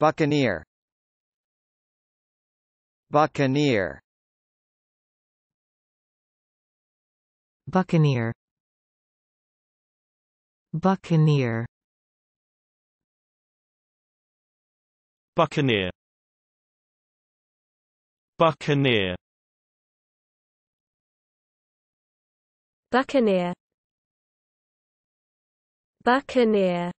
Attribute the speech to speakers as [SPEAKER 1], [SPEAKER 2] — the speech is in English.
[SPEAKER 1] Buccaneer Buccaneer Buccaneer Buccaneer Buccaneer Buccaneer Buccaneer Buccaneer